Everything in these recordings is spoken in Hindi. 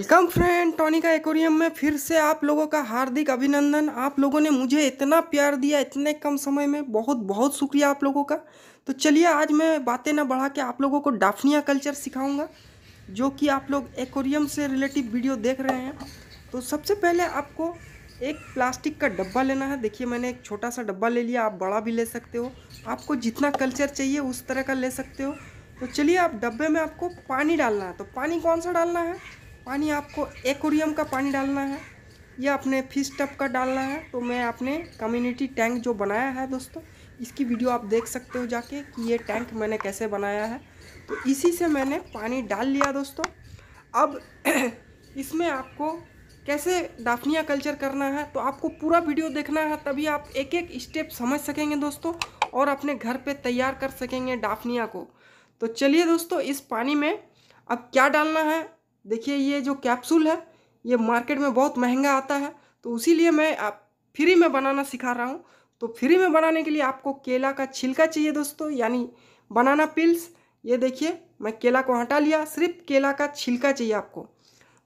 वेलकम फ्रेंड टॉनी का एकोरियम में फिर से आप लोगों का हार्दिक अभिनंदन आप लोगों ने मुझे इतना प्यार दिया इतने कम समय में बहुत बहुत शुक्रिया आप लोगों का तो चलिए आज मैं बातें ना बढ़ा के आप लोगों को डाफनिया कल्चर सिखाऊंगा जो कि आप लोग एकोरियम से रिलेटिव वीडियो देख रहे हैं तो सबसे पहले आपको एक प्लास्टिक का डब्बा लेना है देखिए मैंने एक छोटा सा डब्बा ले लिया आप बड़ा भी ले सकते हो आपको जितना कल्चर चाहिए उस तरह का ले सकते हो तो चलिए आप डब्बे में आपको पानी डालना है तो पानी कौन सा डालना है पानी आपको एकोरियम का पानी डालना है या अपने फिश टप का डालना है तो मैं अपने कम्युनिटी टैंक जो बनाया है दोस्तों इसकी वीडियो आप देख सकते हो जाके कि ये टैंक मैंने कैसे बनाया है तो इसी से मैंने पानी डाल लिया दोस्तों अब इसमें आपको कैसे डाफनिया कल्चर करना है तो आपको पूरा वीडियो देखना है तभी आप एक एक स्टेप समझ सकेंगे दोस्तों और अपने घर पे तैयार कर सकेंगे डाफनिया को तो चलिए दोस्तों इस पानी में अब क्या डालना है देखिए ये जो कैप्सूल है ये मार्केट में बहुत महंगा आता है तो उसी लिए मैं आप फ्री में बनाना सिखा रहा हूँ तो फ्री में बनाने के लिए आपको केला का छिलका चाहिए दोस्तों यानी बनाना पिल्स ये देखिए मैं केला को हटा लिया सिर्फ केला का छिलका चाहिए आपको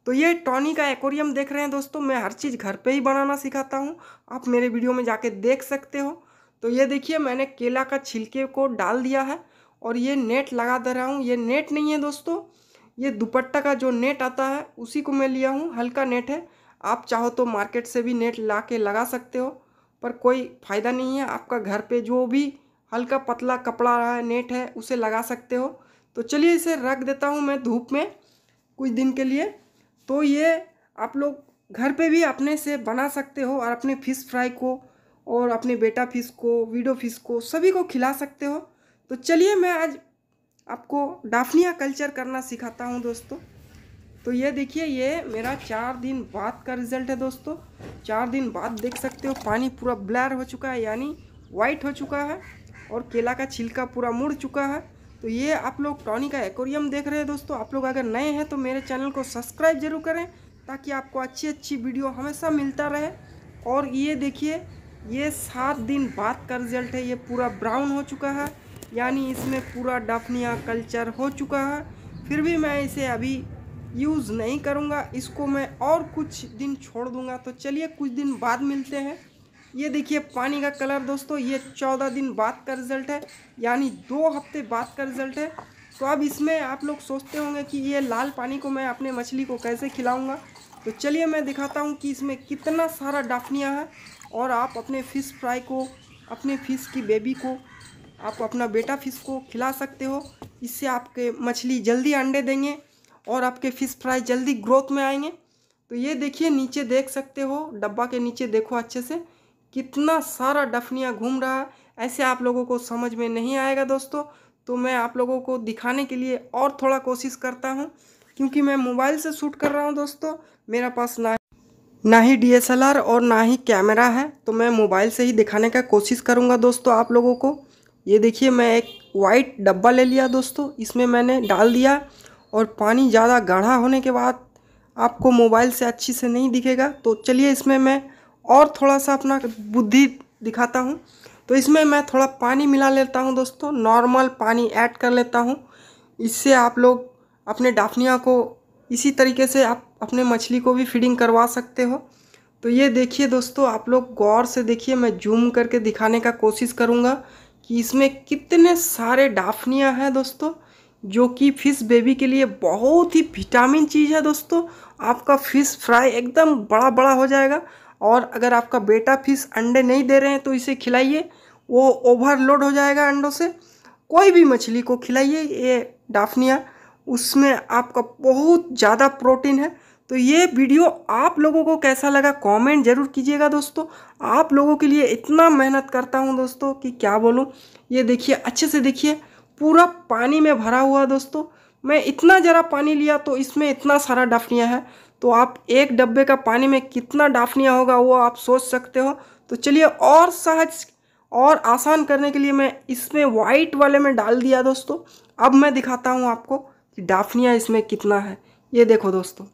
तो ये टॉनी का एक्वेरियम देख रहे हैं दोस्तों मैं हर चीज़ घर पे ही बनाना सिखाता हूँ आप मेरे वीडियो में जाके देख सकते हो तो ये देखिए मैंने केला का छिलके को डाल दिया है और ये नेट लगा दे रहा हूँ ये नेट नहीं है दोस्तों ये दुपट्टा का जो नेट आता है उसी को मैं लिया हूँ हल्का नेट है आप चाहो तो मार्केट से भी नेट ला के लगा सकते हो पर कोई फ़ायदा नहीं है आपका घर पे जो भी हल्का पतला कपड़ा है नेट है उसे लगा सकते हो तो चलिए इसे रख देता हूँ मैं धूप में कुछ दिन के लिए तो ये आप लोग घर पे भी अपने से बना सकते हो और अपने फ़िश फ्राई को और अपने बेटा फिश को वीडो फिश को सभी को खिला सकते हो तो चलिए मैं आज आपको डाफनिया कल्चर करना सिखाता हूँ दोस्तों तो ये देखिए ये मेरा चार दिन बाद का रिजल्ट है दोस्तों चार दिन बाद देख सकते हो पानी पूरा ब्लैर हो चुका है यानी वाइट हो चुका है और केला का छिलका पूरा मुड़ चुका है तो ये आप लोग टॉनी का एक्वेरियम देख रहे हैं दोस्तों आप लोग अगर नए हैं तो मेरे चैनल को सब्सक्राइब जरूर करें ताकि आपको अच्छी अच्छी वीडियो हमेशा मिलता रहे और ये देखिए ये सात दिन बाद का रिजल्ट है ये पूरा ब्राउन हो चुका है यानी इसमें पूरा डफनिया कल्चर हो चुका है फिर भी मैं इसे अभी यूज़ नहीं करूँगा इसको मैं और कुछ दिन छोड़ दूँगा तो चलिए कुछ दिन बाद मिलते हैं ये देखिए पानी का कलर दोस्तों ये चौदह दिन बाद का रिज़ल्ट है यानी दो हफ्ते बाद का रिज़ल्ट है तो अब इसमें आप लोग सोचते होंगे कि ये लाल पानी को मैं अपने मछली को कैसे खिलाऊँगा तो चलिए मैं दिखाता हूँ कि इसमें कितना सारा डाफनिया है और आप अपने फ़िश फ्राई को अपने फ़िश की बेबी को आप अपना बेटा फिश को खिला सकते हो इससे आपके मछली जल्दी अंडे देंगे और आपके फ़िश फ्राई जल्दी ग्रोथ में आएंगे तो ये देखिए नीचे देख सकते हो डब्बा के नीचे देखो अच्छे से कितना सारा डफनिया घूम रहा है ऐसे आप लोगों को समझ में नहीं आएगा दोस्तों तो मैं आप लोगों को दिखाने के लिए और थोड़ा कोशिश करता हूँ क्योंकि मैं मोबाइल से शूट कर रहा हूँ दोस्तों मेरा पास ना ना ही डी और ना ही कैमरा है तो मैं मोबाइल से ही दिखाने का कोशिश करूँगा दोस्तों आप लोगों को ये देखिए मैं एक वाइट डब्बा ले लिया दोस्तों इसमें मैंने डाल दिया और पानी ज़्यादा गाढ़ा होने के बाद आपको मोबाइल से अच्छी से नहीं दिखेगा तो चलिए इसमें मैं और थोड़ा सा अपना बुद्धि दिखाता हूँ तो इसमें मैं थोड़ा पानी मिला लेता हूँ दोस्तों नॉर्मल पानी ऐड कर लेता हूँ इससे आप लोग अपने डाफनिया को इसी तरीके से आप अपने मछली को भी फीडिंग करवा सकते हो तो ये देखिए दोस्तों आप लोग गौर से देखिए मैं जूम करके दिखाने का कोशिश करूँगा कि इसमें कितने सारे डाफनियाँ हैं दोस्तों जो कि फिश बेबी के लिए बहुत ही विटामिन चीज़ है दोस्तों आपका फिश फ्राई एकदम बड़ा बड़ा हो जाएगा और अगर आपका बेटा फिश अंडे नहीं दे रहे हैं तो इसे खिलाइए वो ओवरलोड हो जाएगा अंडों से कोई भी मछली को खिलाइए ये डाफनिया उसमें आपका बहुत ज़्यादा प्रोटीन है तो ये वीडियो आप लोगों को कैसा लगा कमेंट ज़रूर कीजिएगा दोस्तों आप लोगों के लिए इतना मेहनत करता हूँ दोस्तों कि क्या बोलूँ ये देखिए अच्छे से देखिए पूरा पानी में भरा हुआ दोस्तों मैं इतना ज़रा पानी लिया तो इसमें इतना सारा डाफनिया है तो आप एक डब्बे का पानी में कितना डाफनिया होगा वो आप सोच सकते हो तो चलिए और सहज और आसान करने के लिए मैं इसमें वाइट वाले में डाल दिया दोस्तों अब मैं दिखाता हूँ आपको कि डाफनिया इसमें कितना है ये देखो दोस्तों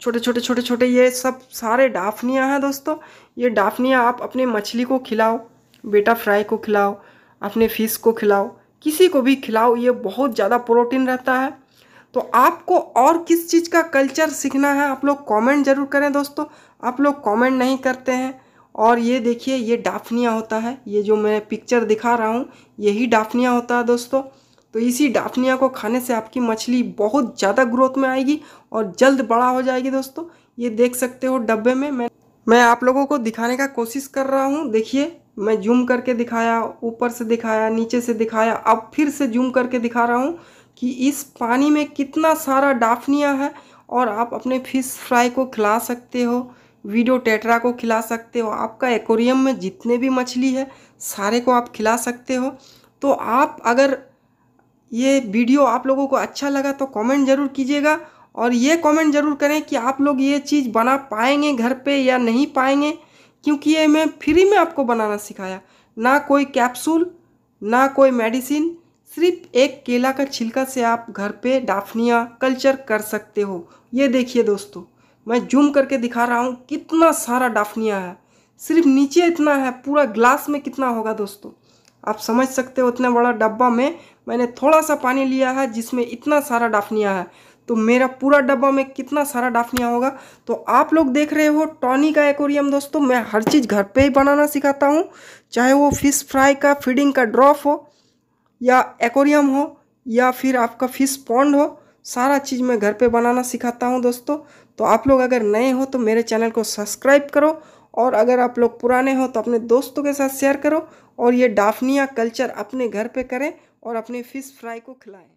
छोटे छोटे छोटे छोटे ये सब सारे डाफनियाँ हैं दोस्तों ये डाफनियाँ आप अपने मछली को खिलाओ बेटा फ्राई को खिलाओ अपने फिश को खिलाओ किसी को भी खिलाओ ये बहुत ज़्यादा प्रोटीन रहता है तो आपको और किस चीज़ का कल्चर सीखना है आप लोग कमेंट जरूर करें दोस्तों आप लोग कमेंट नहीं करते हैं और ये देखिए ये डाफनिया होता है ये जो मैं पिक्चर दिखा रहा हूँ यही डाफनिया होता है दोस्तों तो इसी डाफनिया को खाने से आपकी मछली बहुत ज़्यादा ग्रोथ में आएगी और जल्द बड़ा हो जाएगी दोस्तों ये देख सकते हो डब्बे में मैं मैं आप लोगों को दिखाने का कोशिश कर रहा हूँ देखिए मैं जूम करके दिखाया ऊपर से दिखाया नीचे से दिखाया अब फिर से जूम करके दिखा रहा हूँ कि इस पानी में कितना सारा डाफनिया है और आप अपने फिश फ्राई को खिला सकते हो वीडियो टेटरा को खिला सकते हो आपका एकोरियम में जितने भी मछली है सारे को आप खिला सकते हो तो आप अगर ये वीडियो आप लोगों को अच्छा लगा तो कमेंट ज़रूर कीजिएगा और ये कमेंट ज़रूर करें कि आप लोग ये चीज़ बना पाएंगे घर पे या नहीं पाएंगे क्योंकि ये मैं फ्री में आपको बनाना सिखाया ना कोई कैप्सूल ना कोई मेडिसिन सिर्फ एक केला का छिलका से आप घर पे डाफनिया कल्चर कर सकते हो ये देखिए दोस्तों मैं जूम करके दिखा रहा हूँ कितना सारा डाफनिया है सिर्फ नीचे इतना है पूरा ग्लास में कितना होगा दोस्तों आप समझ सकते हो उतना बड़ा डब्बा में मैंने थोड़ा सा पानी लिया है जिसमें इतना सारा डाफनिया है तो मेरा पूरा डब्बा में कितना सारा डाफनिया होगा तो आप लोग देख रहे हो टॉनी का एकोरियम दोस्तों मैं हर चीज़ घर पे ही बनाना सिखाता हूँ चाहे वो फ़िश फ्राई का फीडिंग का ड्रॉप हो या एकोरियम हो या फिर आपका फ़िश पॉन्ड हो सारा चीज़ मैं घर पे बनाना सिखाता हूँ दोस्तों तो आप लोग अगर नए हो तो मेरे चैनल को सब्सक्राइब करो और अगर आप लोग पुराने हो तो अपने दोस्तों के साथ शेयर करो और ये डाफनिया कल्चर अपने घर पे करें और अपने फ़िश फ्राई को खिलाएं